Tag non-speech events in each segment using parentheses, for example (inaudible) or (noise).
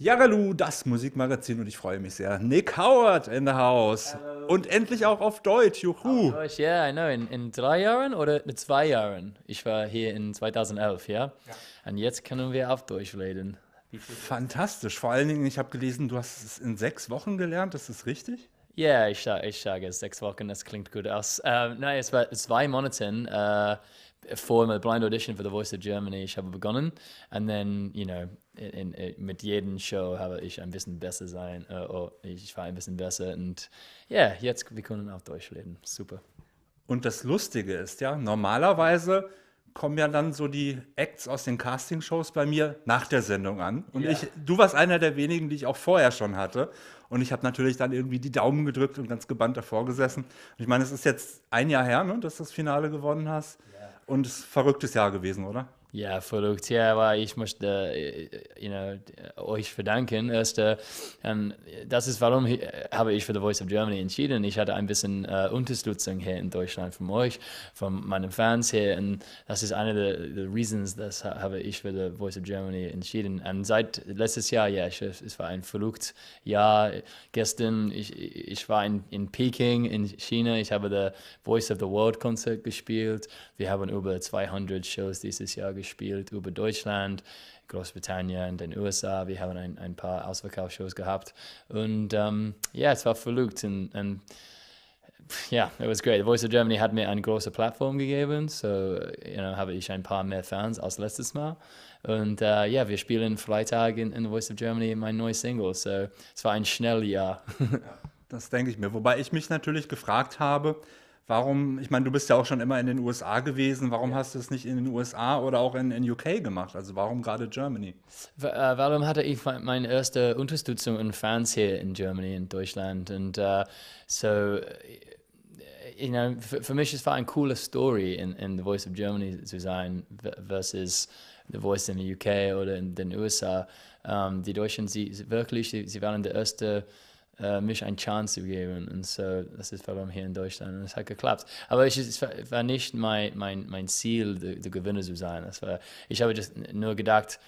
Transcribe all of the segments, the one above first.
Jagalu, das Musikmagazin und ich freue mich sehr. Nick Howard in the house. Hello. Und endlich auch auf Deutsch, juhu. Deutsch, ja, yeah, I know. In, in drei Jahren oder in zwei Jahren? Ich war hier in 2011, ja? ja. Und jetzt können wir auf Deutsch reden. Fantastisch. Vor allen Dingen, ich habe gelesen, du hast es in sechs Wochen gelernt, das ist richtig? Ja, ich, ich sage sechs Wochen, das klingt gut aus. Uh, nein, es war zwei Monate uh, vor der Blind Audition für The Voice of Germany. Ich habe begonnen und dann, you know, in, in, mit jedem Show habe ich ein bisschen besser sein. Uh, oh, ich war ein bisschen besser und ja, yeah, jetzt wir können auch Deutsch reden. Super. Und das Lustige ist ja, normalerweise kommen ja dann so die Acts aus den Castingshows bei mir nach der Sendung an. Und ja. ich, du warst einer der wenigen, die ich auch vorher schon hatte. Und ich habe natürlich dann irgendwie die Daumen gedrückt und ganz gebannt davor gesessen. Und ich meine, es ist jetzt ein Jahr her, ne, dass du das Finale gewonnen hast. Ja. Und es ist ein verrücktes Jahr gewesen, oder? Ja, verrückt. Ja, aber ich möchte äh, you know, euch verdanken. Erst, äh, das ist, warum ich, äh, habe ich für The Voice of Germany entschieden. Ich hatte ein bisschen äh, Unterstützung hier in Deutschland von euch, von meinen Fans hier. Und das ist einer der, der Reasons, das habe ich für The Voice of Germany entschieden. Und seit letztes Jahr, ja, ich, es war ein verrückt Jahr. Gestern, ich, ich war in, in Peking, in China. Ich habe The Voice of the World Konzert gespielt. Wir haben über 200 Shows dieses Jahr gespielt über Deutschland, Großbritannien, den USA. Wir haben ein, ein paar Ausverkaufshows gehabt. Und ähm, ja, es war verrückt. Und, und ähm, ja, it was great. Voice of Germany hat mir eine große Plattform gegeben, so you know, habe ich ein paar mehr Fans als letztes Mal. Und äh, ja, uh, yeah, wir spielen Freitag in, in Voice of Germany mein neues Single, so es war ein Schnelljahr. (laughs) das denke ich mir. Wobei ich mich natürlich gefragt habe, Warum, ich meine, du bist ja auch schon immer in den USA gewesen, warum hast du es nicht in den USA oder auch in, in UK gemacht? Also warum gerade Germany? Äh, warum hatte ich meine erste Unterstützung in Fans hier in Germany, in Deutschland? Und uh, so, äh, you know, für, für mich es eine coole Story, in, in The Voice of Germany zu sein versus The Voice in the UK oder in den USA. Um, ähm, die Deutschen, sie, wirklich, sie, sie waren der erste äh, mich eine Chance zu geben. Und so, das ist warum hier in Deutschland. Und es hat geklappt. Aber es war nicht mein, mein, mein Ziel, der, der Gewinner zu sein. Das war, ich habe just nur gedacht,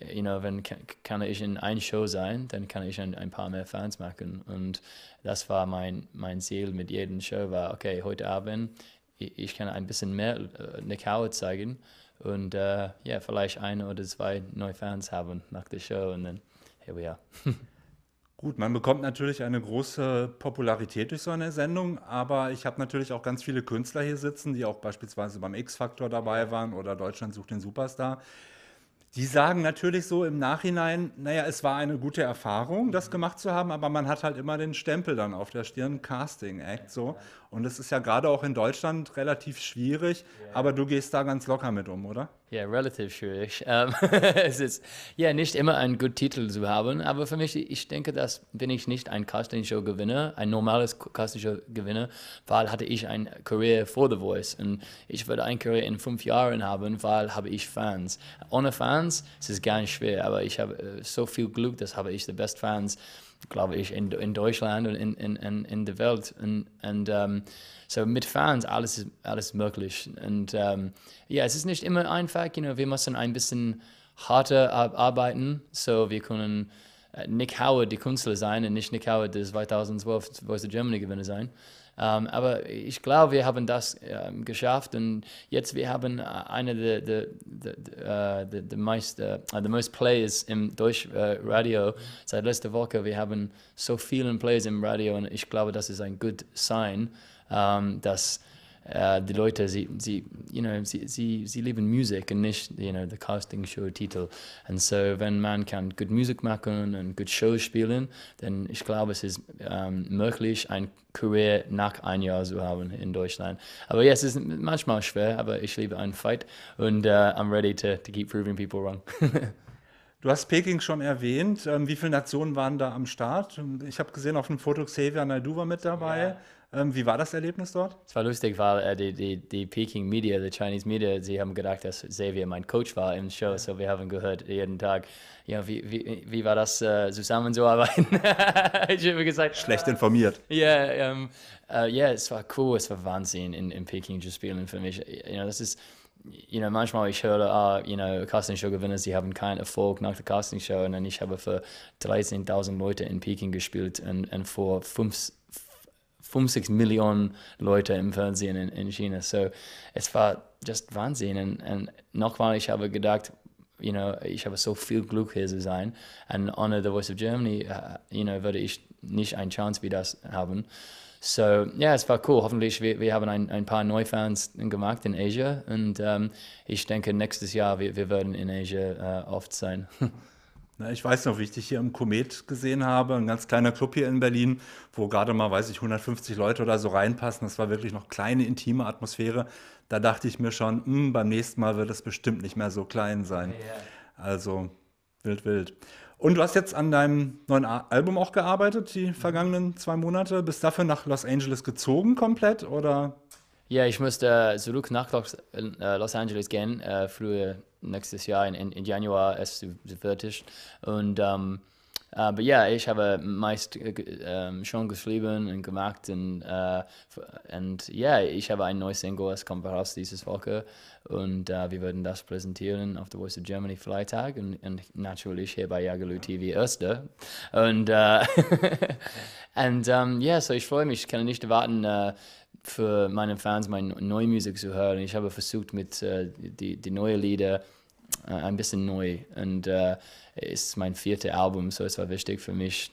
äh, you know, wenn kann ich in einer Show sein, dann kann ich ein, ein paar mehr Fans machen. Und das war mein, mein Ziel mit jedem Show, war, okay, heute Abend, ich, ich kann ein bisschen mehr äh, Nickhow zeigen und äh, ja, vielleicht ein oder zwei neue Fans haben nach der Show und dann, here we are. (laughs) Gut, man bekommt natürlich eine große Popularität durch so eine Sendung, aber ich habe natürlich auch ganz viele Künstler hier sitzen, die auch beispielsweise beim X-Faktor dabei waren oder Deutschland sucht den Superstar. Die sagen natürlich so im Nachhinein, naja, es war eine gute Erfahrung, das mhm. gemacht zu haben, aber man hat halt immer den Stempel dann auf der Stirn, Casting Act so. Und es ist ja gerade auch in Deutschland relativ schwierig, yeah. aber du gehst da ganz locker mit um, oder? Ja, yeah, relativ schwierig. (laughs) Ähm, es ist ja nicht immer ein guter Titel zu haben, aber für mich, ich denke, dass wenn ich nicht ein Casting Castingshow gewinne, ein normales Casting Show gewinne, weil hatte ich ein Career vor The Voice und ich würde ein Career in fünf Jahren haben, weil habe ich Fans. Ohne Fans es ist es gar nicht schwer, aber ich habe äh, so viel Glück, dass habe ich die besten Fans habe glaube ich, in, in Deutschland und in, in, in, der Welt. Und, und um, ähm, so mit Fans alles ist alles möglich. Und um, ähm, ja, es ist nicht immer einfach. You know, wir müssen ein bisschen harter arbeiten. So, wir können äh, Nick Howard, die Künstler sein und nicht Nick Howard, der 2012 Voice of Germany Gewinner sein. Ähm, aber ich glaube, wir haben das ähm, geschafft und jetzt wir haben äh, eine der der der, äh, der, der meist, uh, äh, most Plays im Deutschradio seit letzter Woche. Wir haben so viele Plays im Radio und ich glaube, das ist ein gutes sign, ähm, dass Uh, die Leute, sie, sie, you know, sie, sie, sie lieben Musik und nicht, you know, the casting show Titel. Und so, wenn man kann gut Musik machen und gut Shows spielen, dann ich glaube, es ist um, ähm, möglich, ein Career nach einem Jahr zu haben in Deutschland. Aber ja, es ist manchmal schwer, aber ich liebe einen Fight und uh, I'm ready to, to keep proving people wrong. (laughs) Du hast Peking schon erwähnt. Ähm, wie viele Nationen waren da am Start? Ich habe gesehen, auf dem Foto Xavier Naidu war mit dabei. Ja. Ähm, wie war das Erlebnis dort? Es war lustig, weil äh, die, die, die Peking Media, die Chinese Media, sie haben gedacht, dass Xavier mein Coach war im Show, so wir haben gehört jeden Tag, ja, wie, wie, wie war das äh, zusammenzuarbeiten? (laughs) ich habe gesagt, schlecht informiert. Ja, yeah, ähm, äh, yeah, es war cool, es war Wahnsinn, in, in Peking zu spielen für mich. You know, das ist you know, manchmal ich höre, ah, you know, Castingshow-Gewinner, sie haben keinen Erfolg nach der Casting Show. Und dann ich habe für 13.000 Leute in Peking gespielt und, und vor 5.000 50 Millionen Leute im Fernsehen in, in China. So, es war just Wahnsinn. Und, und nochmal, ich habe gedacht, you know, ich habe so viel Glück hier zu sein. Und ohne The Voice of Germany, uh, you know, würde ich nicht eine Chance wie das haben. So, ja, yeah, es war cool. Hoffentlich, wir, wir haben ein, ein paar Neufans gemacht in Asia. Und um, ähm, ich denke, nächstes Jahr, wir, wir werden in Asia uh, oft sein. (laughs) Ne, ich weiß noch, wie ich dich hier im Komet gesehen habe, ein ganz kleiner Club hier in Berlin, wo gerade mal, weiß ich, 150 Leute oder so reinpassen. Das war wirklich noch kleine, intime Atmosphäre. Da dachte ich mir schon, hm, beim nächsten Mal wird es bestimmt nicht mehr so klein sein. Also wild, wild. Und du hast jetzt an deinem neuen Album auch gearbeitet, die mhm. vergangenen zwei Monate. Bist dafür nach Los Angeles gezogen komplett oder? Ja, ich musste äh, zurück nach Los äh, Angeles gehen. Äh, früher nächstes Jahr in, in, in Januar ist fertig. Und ähm, äh, aber ja, ich habe meist äh, ähm, schon geschrieben und gemacht und, äh, und ja, ich habe ein neues Single, es kommt raus dieses Woche und äh, wir werden das präsentieren auf der Voice of Germany Freitag und, und natürlich hier bei Jagelö TV Erste. Und, äh, (laughs) und um, ähm, ja, so ich freue mich, ich kann nicht warten, äh, für meine Fans meine neue Musik zu hören. Ich habe versucht, mit äh, die, die neuen Lieder äh, ein bisschen neu. Und äh, es ist mein viertes Album, so es war wichtig für mich,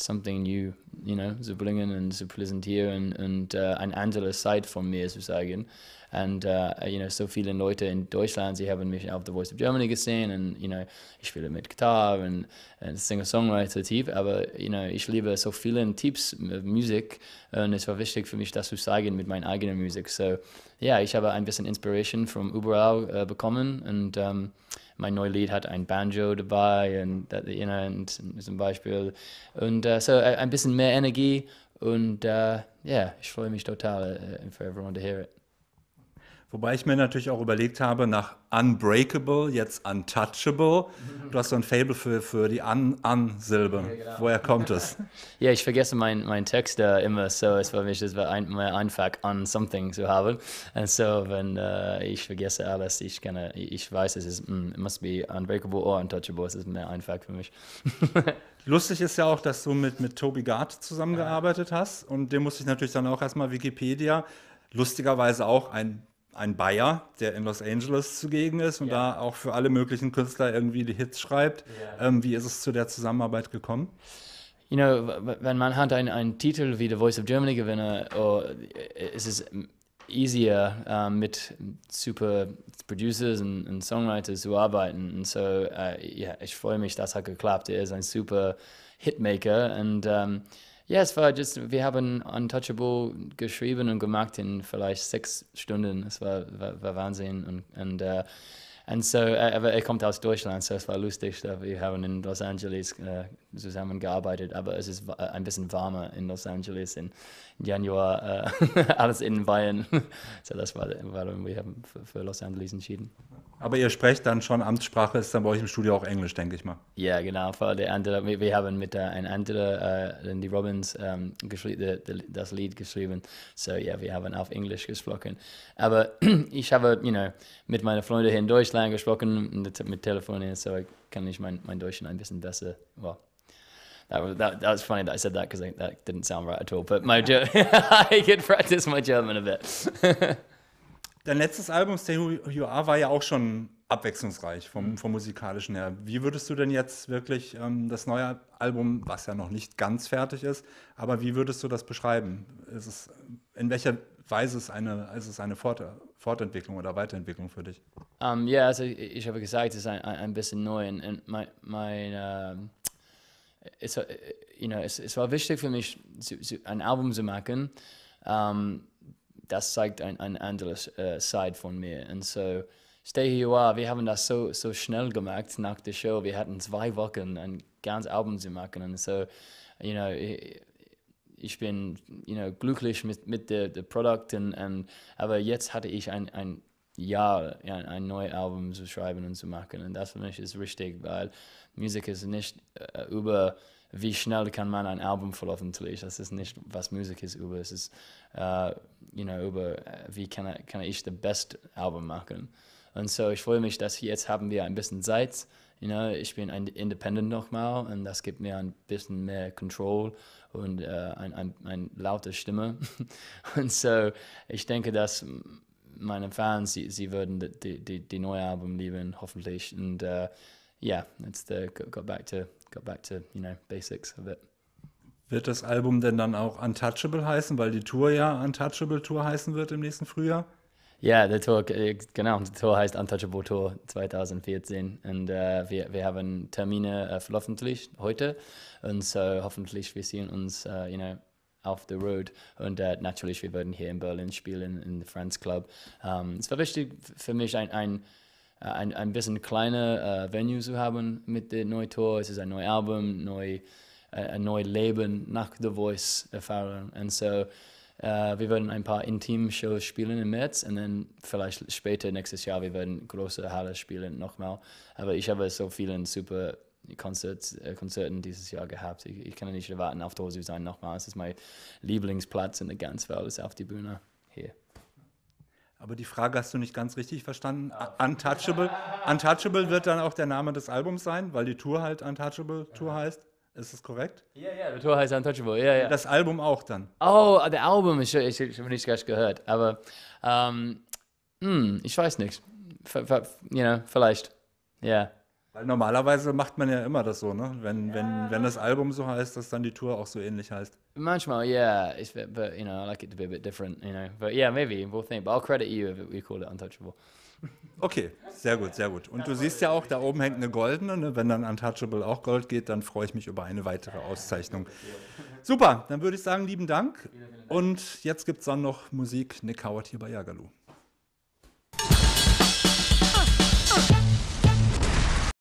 something new, you know, zu bringen und zu präsentieren und uh, äh, eine andere Seite von mir zu sagen. Und, uh, äh, you know, so viele Leute in Deutschland, sie haben mich auf The Voice of Germany gesehen und, you know, ich spiele mit Gitarre und, und äh, Singer-Songwriter-Typ, aber, you know, ich liebe so viele Tipps mit Musik und es war wichtig für mich, das zu sagen mit meiner eigenen Musik. So, ja, yeah, ich habe ein bisschen Inspiration von überall uh, bekommen und, um, ähm, mein neues Lied hat ein Banjo dabei und, you know, und, und zum Beispiel. Und uh, so äh, ein bisschen mehr Energie und äh, ja, uh, yeah, ich freue mich total uh, for everyone to hear it. Wobei ich mir natürlich auch überlegt habe, nach Unbreakable, jetzt Untouchable. Du hast so ein Fable für, für die An-An-Silbe. genau. Woher kommt es? (laughs) Ja, ich vergesse meinen mein Text da immer so. Es war mich, es war ein, mehr einfach, an something zu haben. Und so, wenn uh, ich vergesse alles, ich, kann, ich weiß, es ist, mm, it must be Unbreakable or Untouchable. Es ist mehr einfach für mich. (laughs) Lustig ist ja auch, dass du mit, mit Toby Gard zusammengearbeitet hast. Und dem musste ich natürlich dann auch erstmal Wikipedia lustigerweise auch ein ein Bayer, der in Los Angeles zugegen ist und ja. da auch für alle möglichen Künstler irgendwie die Hits schreibt. Ja. Ähm, wie ist es zu der Zusammenarbeit gekommen? You know, wenn man hat einen, einen Titel wie The Voice of Germany gewinnt, oh, es ist easier um, ähm, mit super Producers und, Songwriters zu arbeiten. Und so, uh, äh, yeah, ich freue mich, das hat geklappt. Er ist ein super Hitmaker und um, ähm, ja, es war just, wir haben Untouchable geschrieben und gemacht in vielleicht sechs Stunden. Es war, war, war Wahnsinn. Und, und, uh, äh, und so, äh, aber er kommt aus Deutschland, so es war lustig. Wir haben in Los Angeles uh, zusammengearbeitet, aber es ist ein bisschen warmer in Los Angeles im Januar uh, (laughs) als in Bayern. (laughs) so das war, warum wir haben für Los Angeles entschieden. Aber ihr sprecht dann schon Amtssprache, ist dann bei euch im Studio auch Englisch, denke ich mal. Ja, genau. Für die andere, wir, haben mit äh, ein anderer, die Robbins, ähm, de, de, das Lied geschrieben. So, ja, yeah, wir haben auf Englisch gesprochen. Aber (clears throat) ich habe, you know, mit meinen Freunden hier in Deutschland gesprochen, mit, mit Telefon, so kann ich mein, mein Deutsch ein bisschen besser. Well, that was that, that was funny that I said that because that didn't sound right at all. But my (laughs) I could practice my German a bit. (laughs) Dein letztes Album, Stay Who You Are, war ja auch schon abwechslungsreich vom, mhm. vom musikalischen her. Wie würdest du denn jetzt wirklich ähm, das neue Album, was ja noch nicht ganz fertig ist, aber wie würdest du das beschreiben? Ist es, in welcher Weise ist eine, ist es eine Fort, Fortentwicklung oder Weiterentwicklung für dich? Ähm, ja, um, yeah, also ich, ich, habe gesagt, es ist ein, ein bisschen neu. Und, mein, mein uh, es, äh, you know, es, es war wichtig für mich, ein Album zu machen. Um, ähm, das zeigt ein, ein anderes äh, Side von mir. Und so, Stay Here You Are, wir haben das so, so schnell gemacht nach der Show. Wir hatten zwei Wochen, ein ganzes Album zu machen. Und so, you know, ich, ich bin you know, glücklich mit, mit dem de Produkt. Und, und, aber jetzt hatte ich ein, ein Jahr ein, ein neues Album zu schreiben und zu machen. Und das für mich ist richtig, weil Musik ist nicht äh, über, wie schnell kann man ein Album veröffentlichen. Das ist nicht, was Musik ist über. Es ist äh, you know, über, äh, wie kann, kann ich das beste Album machen. Und so, ich freue mich, dass jetzt haben wir ein bisschen Zeit. You know, ich bin ein Independent nochmal und das gibt mir ein bisschen mehr Control und äh, eine ein, ein laute Stimme. (laughs) und so, ich denke, dass meine Fans, sie, sie würden die, die, die neue Album lieben, hoffentlich. Und uh, yeah, it's the, got, got back to got back to you know basics of it. Wird das Album denn dann auch Untouchable heißen, weil die Tour ja Untouchable Tour heißen wird im nächsten Frühjahr? Ja, yeah, der Tour, äh, genau, die Tour heißt Untouchable Tour 2014 und uh, wir, wir haben Termine uh, veröffentlicht heute und so hoffentlich wir sehen uns, uh, you know, auf der Road. Und äh, natürlich, wir würden hier in Berlin spielen, in der Friends Club. Ähm, es war wichtig für mich, ein, ein, äh, ein, ein bisschen kleiner äh, Venue zu haben mit dem neuen Tour. Es ist ein neues Album, neu, äh, ein neues Leben nach The Voice erfahren. Und so, äh, wir werden ein paar intime Shows spielen im März und dann vielleicht später nächstes Jahr, wir würden große Halle spielen nochmal. Aber ich habe so vielen super Konzert, äh, Konzerten dieses Jahr gehabt. Ich, ich kann nicht erwarten, auf Dosu sein nochmal. Es ist mein Lieblingsplatz in der ganzen Welt, ist auf die Bühne hier. Aber die Frage hast du nicht ganz richtig verstanden. Oh. Untouchable, Untouchable wird dann auch der Name des Albums sein, weil die Tour halt Untouchable Tour heißt. Ist das korrekt? Ja, ja, die Tour heißt Untouchable, ja, ja. Das Album auch dann. Oh, der Album, ich, ich, ich habe nicht ganz gehört, aber ähm, mh, hm, ich weiß nichts. you know, vielleicht, ja. Weil normalerweise macht man ja immer das so, ne? Wenn, ja. wenn, wenn das Album so heißt, dass dann die Tour auch so ähnlich heißt. Manchmal, yeah. It's, but, you know, I like it to be a bit different, you know. But yeah, maybe, we'll think. But I'll credit you if we call it untouchable. Okay, sehr gut, sehr gut. Und du siehst ja auch, da oben hängt eine goldene. Ne? Wenn dann Untouchable auch Gold geht, dann freue ich mich über eine weitere Auszeichnung. Super, dann würde ich sagen, lieben Dank. Und jetzt gibt es dann noch Musik Nick Howard hier bei Jagalu.